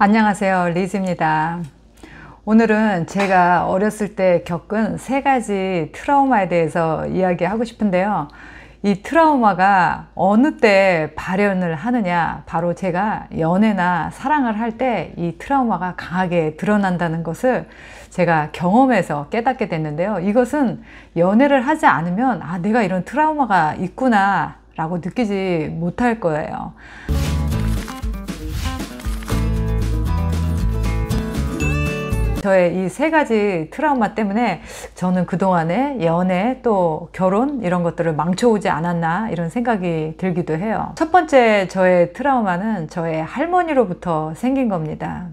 안녕하세요 리즈입니다 오늘은 제가 어렸을 때 겪은 세 가지 트라우마에 대해서 이야기하고 싶은데요 이 트라우마가 어느 때 발현을 하느냐 바로 제가 연애나 사랑을 할 때 이 트라우마가 강하게 드러난다는 것을 제가 경험해서 깨닫게 됐는데요 이것은 연애를 하지 않으면 아 내가 이런 트라우마가 있구나 라고 느끼지 못할 거예요 저의 이 세 가지 트라우마 때문에 저는 그동안에 연애 또 결혼 이런 것들을 망쳐오지 않았나 이런 생각이 들기도 해요. 첫 번째 저의 트라우마는 저의 할머니로부터 생긴 겁니다.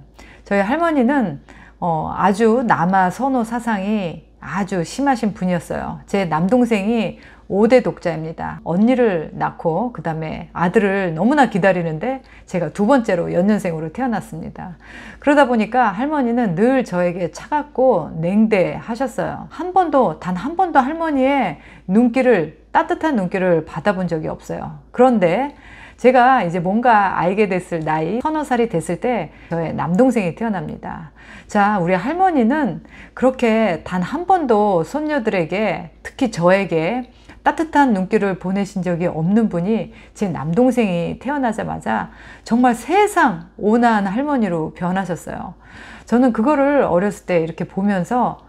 저희 할머니는 어, 아주 남아 선호 사상이 아주 심하신 분이었어요. 제 남동생이 5대 독자입니다. 언니를 낳고 그 다음에 아들을 너무나 기다리는데 제가 두 번째로 연년생으로 태어났습니다. 그러다 보니까 할머니는 늘 저에게 차갑고 냉대하셨어요. 한 번도 단 한 번도 할머니의 눈길을 따뜻한 눈길을 받아본 적이 없어요. 그런데 제가 이제 뭔가 알게 됐을 나이 서너 살이 됐을 때 저의 남동생이 태어납니다 자 우리 할머니는 그렇게 단 한 번도 손녀들에게 특히 저에게 따뜻한 눈길을 보내신 적이 없는 분이 제 남동생이 태어나자마자 정말 세상 온화한 할머니로 변하셨어요. 저는 그거를 어렸을 때 이렇게 보면서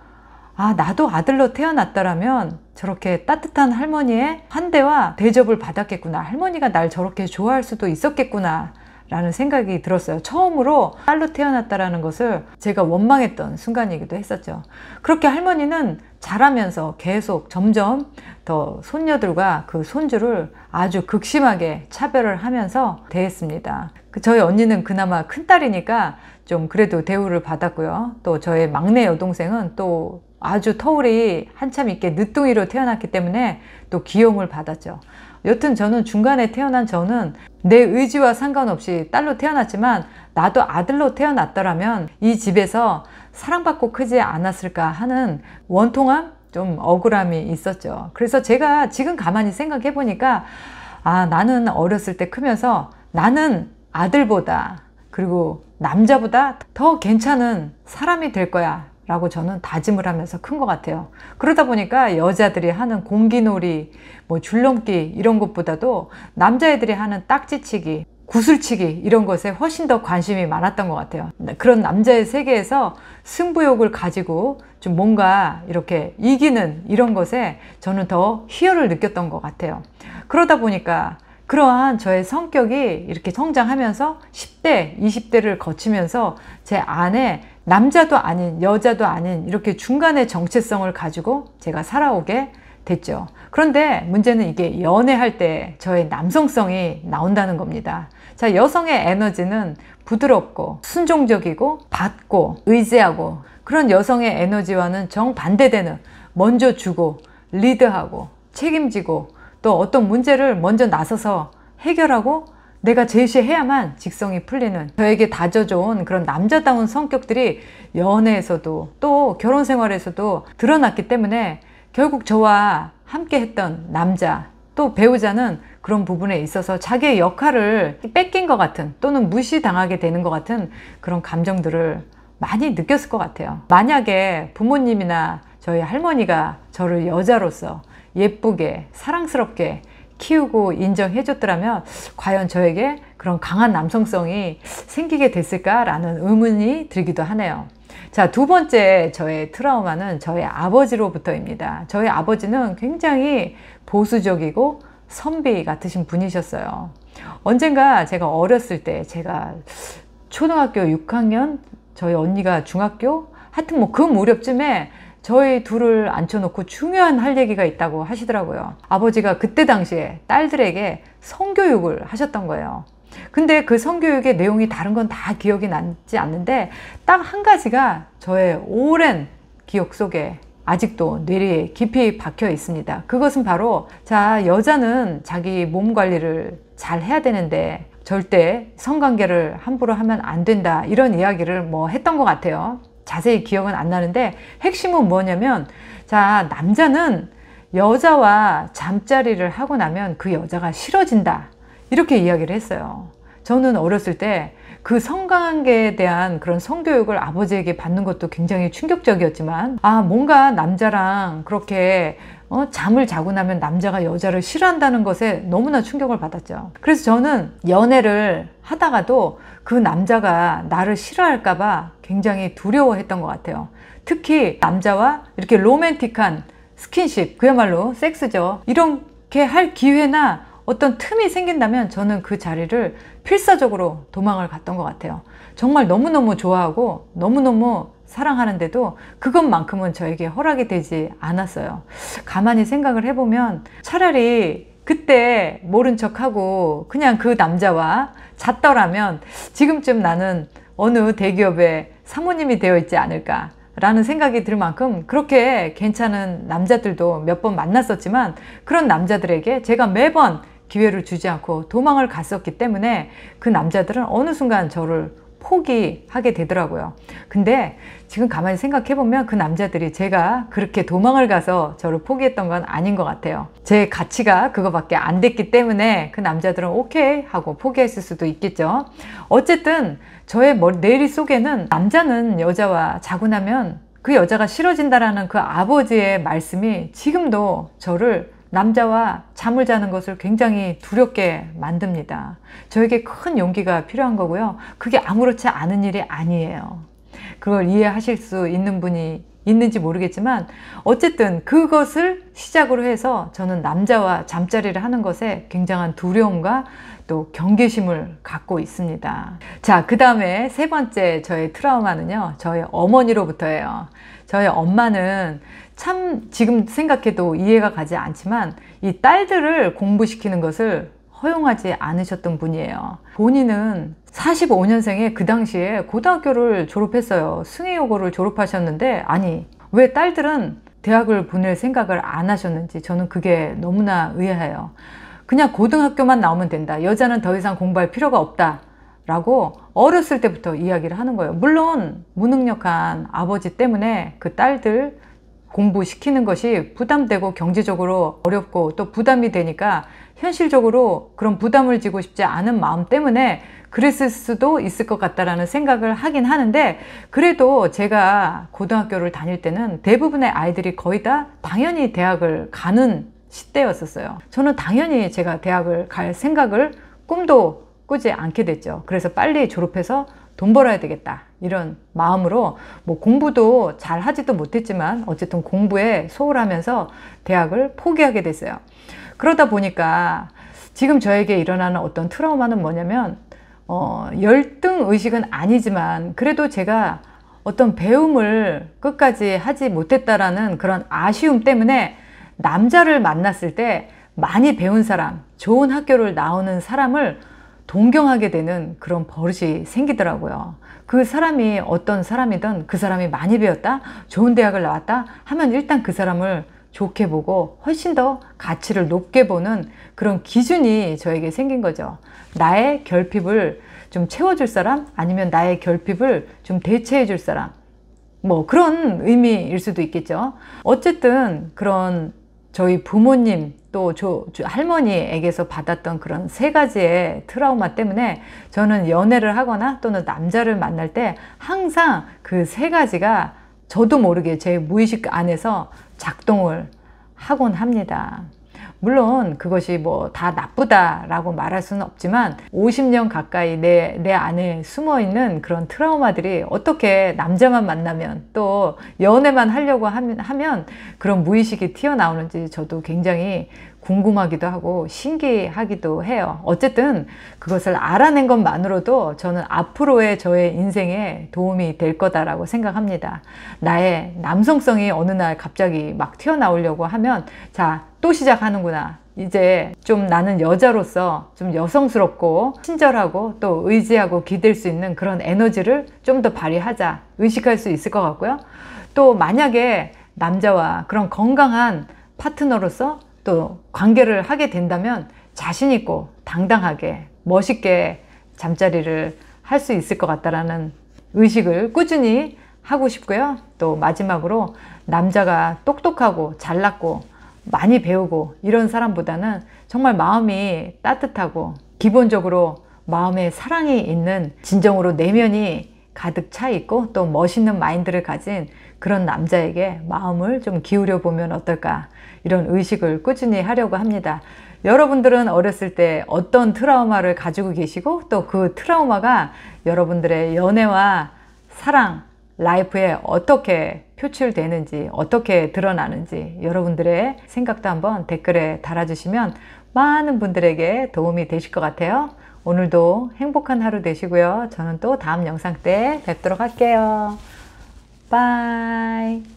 아, 나도 아들로 태어났다라면 저렇게 따뜻한 할머니의 환대와 대접을 받았겠구나. 할머니가 날 저렇게 좋아할 수도 있었겠구나. 라는 생각이 들었어요. 처음으로 딸로 태어났다라는 것을 제가 원망했던 순간이기도 했었죠. 그렇게 할머니는 자라면서 계속 점점 더 손녀들과 그 손주를 아주 극심하게 차별을 하면서 대했습니다. 그 저희 언니는 그나마 큰딸이니까 좀 그래도 대우를 받았고요. 또 저의 막내 여동생은 또 아주 터울이 한참 있게 늦둥이로 태어났기 때문에 또귀여움을 받았죠. 여튼 저는 중간에 태어난 저는 내 의지와 상관없이 딸로 태어났지만 나도 아들로 태어났더라면 이 집에서 사랑받고 크지 않았을까 하는 원통함 좀 억울함이 있었죠 그래서 제가 지금 가만히 생각해 보니까 아 나는 어렸을 때 크면서 나는 아들보다 그리고 남자보다 더 괜찮은 사람이 될 거야 라고 저는 다짐을 하면서 큰 것 같아요. 그러다 보니까 여자들이 하는 공기놀이, 뭐 줄넘기 이런 것보다도 남자애들이 하는 딱지치기, 구슬치기 이런 것에 훨씬 더 관심이 많았던 것 같아요. 네, 그런 남자의 세계에서 승부욕을 가지고 좀 뭔가 이렇게 이기는 이런 것에 저는 더 희열을 느꼈던 것 같아요. 그러다 보니까 그러한 저의 성격이 이렇게 성장하면서 10대, 20대를 거치면서 제 안에 남자도 아닌 여자도 아닌 이렇게 중간의 정체성을 가지고 제가 살아오게 됐죠. 그런데 문제는 이게 연애할 때 저의 남성성이 나온다는 겁니다. 자, 여성의 에너지는 부드럽고 순종적이고 받고 의지하고 그런 여성의 에너지와는 정반대되는 먼저 주고 리드하고 책임지고 또 어떤 문제를 먼저 나서서 해결하고 내가 제시해야만 직성이 풀리는 저에게 다져져온 그런 남자다운 성격들이 연애에서도 또 결혼 생활에서도 드러났기 때문에 결국 저와 함께 했던 남자 또 배우자는 그런 부분에 있어서 자기의 역할을 뺏긴 것 같은 또는 무시당하게 되는 것 같은 그런 감정들을 많이 느꼈을 것 같아요 만약에 부모님이나 저희 할머니가 저를 여자로서 예쁘게 사랑스럽게 키우고 인정해 줬더라면 과연 저에게 그런 강한 남성성이 생기게 됐을까라는 의문이 들기도 하네요. 자, 두 번째 저의 트라우마는 저의 아버지로부터입니다. 저희 아버지는 굉장히 보수적이고 선비 같으신 분이셨어요. 언젠가 제가 어렸을 때 제가 초등학교 6학년 저희 언니가 중학교 하여튼 뭐 그 무렵쯤에 저희 둘을 앉혀놓고 중요한 할 얘기가 있다고 하시더라고요. 아버지가 그때 당시에 딸들에게 성교육을 하셨던 거예요. 근데 그 성교육의 내용이 다른 건 다 기억이 나지 않는데 딱 한 가지가 저의 오랜 기억 속에 아직도 뇌리에 깊이 박혀 있습니다. 그것은 바로 자, 여자는 자기 몸 관리를 잘 해야 되는데 절대 성관계를 함부로 하면 안 된다. 이런 이야기를 뭐 했던 것 같아요. 자세히 기억은 안 나는데 핵심은 뭐냐면 자 남자는 여자와 잠자리를 하고 나면 그 여자가 싫어진다 이렇게 이야기를 했어요 저는 어렸을 때 그 성관계에 대한 그런 성교육을 아버지에게 받는 것도 굉장히 충격적이었지만 아 뭔가 남자랑 그렇게 어, 잠을 자고 나면 남자가 여자를 싫어한다는 것에 너무나 충격을 받았죠. 그래서 저는 연애를 하다가도 그 남자가 나를 싫어할까봐 굉장히 두려워했던 것 같아요. 특히 남자와 이렇게 로맨틱한 스킨십, 그야말로 섹스죠. 이렇게 할 기회나 어떤 틈이 생긴다면 저는 그 자리를 필사적으로 도망을 갔던 것 같아요. 정말 너무너무 좋아하고 너무너무 사랑하는데도 그것만큼은 저에게 허락이 되지 않았어요. 가만히 생각을 해보면 차라리 그때 모른 척하고 그냥 그 남자와 잤더라면 지금쯤 나는 어느 대기업의 사모님이 되어 있지 않을까 라는 생각이 들 만큼 그렇게 괜찮은 남자들도 몇 번 만났었지만 그런 남자들에게 제가 매번 기회를 주지 않고 도망을 갔었기 때문에 그 남자들은 어느 순간 저를 포기하게 되더라고요. 근데 지금 가만히 생각해 보면 그 남자들이 제가 그렇게 도망을 가서 저를 포기했던 건 아닌 것 같아요. 제 가치가 그거밖에 안 됐기 때문에 그 남자들은 오케이 하고 포기했을 수도 있겠죠. 어쨌든 저의 머리 내리 속에는 남자는 여자와 자고 나면 그 여자가 싫어진다라는 그 아버지의 말씀이 지금도 저를 남자와 잠을 자는 것을 굉장히 두렵게 만듭니다. 저에게 큰 용기가 필요한 거고요. 그게 아무렇지 않은 일이 아니에요. 그걸 이해하실 수 있는 분이 있는지 모르겠지만 어쨌든 그것을 시작으로 해서 저는 남자와 잠자리를 하는 것에 굉장한 두려움과 또 경계심을 갖고 있습니다. 자, 그 다음에 세 번째 저의 트라우마는요. 저의 어머니로부터예요. 저희 엄마는 참 지금 생각해도 이해가 가지 않지만 이 딸들을 공부시키는 것을 허용하지 않으셨던 분이에요. 본인은 45년생에 그 당시에 고등학교를 졸업했어요. 승희여고를 졸업하셨는데 아니 왜 딸들은 대학을 보낼 생각을 안 하셨는지 저는 그게 너무나 의아해요. 그냥 고등학교만 나오면 된다. 여자는 더 이상 공부할 필요가 없다. 라고 어렸을 때부터 이야기를 하는 거예요. 물론 무능력한 아버지 때문에 그 딸들 공부시키는 것이 부담되고 경제적으로 어렵고 또 부담이 되니까 현실적으로 그런 부담을 지고 싶지 않은 마음 때문에 그랬을 수도 있을 것 같다라는 생각을 하긴 하는데 그래도 제가 고등학교를 다닐 때는 대부분의 아이들이 거의 다 당연히 대학을 가는 시대였었어요. 저는 당연히 제가 대학을 갈 생각을 꿈도 꾸지 않게 됐죠. 그래서 빨리 졸업해서 돈 벌어야 되겠다. 이런 마음으로 뭐 공부도 잘 하지도 못했지만 어쨌든 공부에 소홀하면서 대학을 포기하게 됐어요. 그러다 보니까 지금 저에게 일어나는 어떤 트라우마는 뭐냐면 어, 열등 의식은 아니지만 그래도 제가 어떤 배움을 끝까지 하지 못했다라는 그런 아쉬움 때문에 남자를 만났을 때 많이 배운 사람, 좋은 학교를 나오는 사람을 동경하게 되는 그런 버릇이 생기더라고요. 그 사람이 어떤 사람이든 그 사람이 많이 배웠다, 좋은 대학을 나왔다 하면 일단 그 사람을 좋게 보고 훨씬 더 가치를 높게 보는 그런 기준이 저에게 생긴 거죠. 나의 결핍을 좀 채워줄 사람 아니면 나의 결핍을 좀 대체해줄 사람 뭐 그런 의미일 수도 있겠죠. 어쨌든 그런 저희 부모님 또 저, 저 할머니에게서 받았던 그런 세 가지의 트라우마 때문에 저는 연애를 하거나 또는 남자를 만날 때 항상 그 세 가지가 저도 모르게 제 무의식 안에서 작동을 하곤 합니다. 물론 그것이 뭐 다 나쁘다라고 말할 수는 없지만 50년 가까이 내, 내 안에 숨어 있는 그런 트라우마들이 어떻게 남자만 만나면 또 연애만 하려고 하면, 하면 그런 무의식이 튀어나오는지 저도 굉장히 궁금하기도 하고 신기하기도 해요. 어쨌든 그것을 알아낸 것만으로도 저는 앞으로의 저의 인생에 도움이 될 거다라고 생각합니다. 나의 남성성이 어느 날 갑자기 막 튀어나오려고 하면 자, 또 시작하는구나. 이제 좀 나는 여자로서 좀 여성스럽고 친절하고 또 의지하고 기댈 수 있는 그런 에너지를 좀 더 발휘하자 의식할 수 있을 것 같고요. 또 만약에 남자와 그런 건강한 파트너로서 또 관계를 하게 된다면 자신 있고 당당하게 멋있게 잠자리를 할 수 있을 것 같다라는 의식을 꾸준히 하고 싶고요. 또 마지막으로 남자가 똑똑하고 잘났고 많이 배우고 이런 사람보다는 정말 마음이 따뜻하고 기본적으로 마음에 사랑이 있는 진정으로 내면이 가득 차 있고 또 멋있는 마인드를 가진 그런 남자에게 마음을 좀 기울여 보면 어떨까 이런 의식을 꾸준히 하려고 합니다. 여러분들은 어렸을 때 어떤 트라우마를 가지고 계시고 또 그 트라우마가 여러분들의 연애와 사랑, 라이프에 어떻게 표출되는지 어떻게 드러나는지 여러분들의 생각도 한번 댓글에 달아주시면 많은 분들에게 도움이 되실 것 같아요. 오늘도 행복한 하루 되시고요. 저는 또 다음 영상 때 뵙도록 할게요. 바이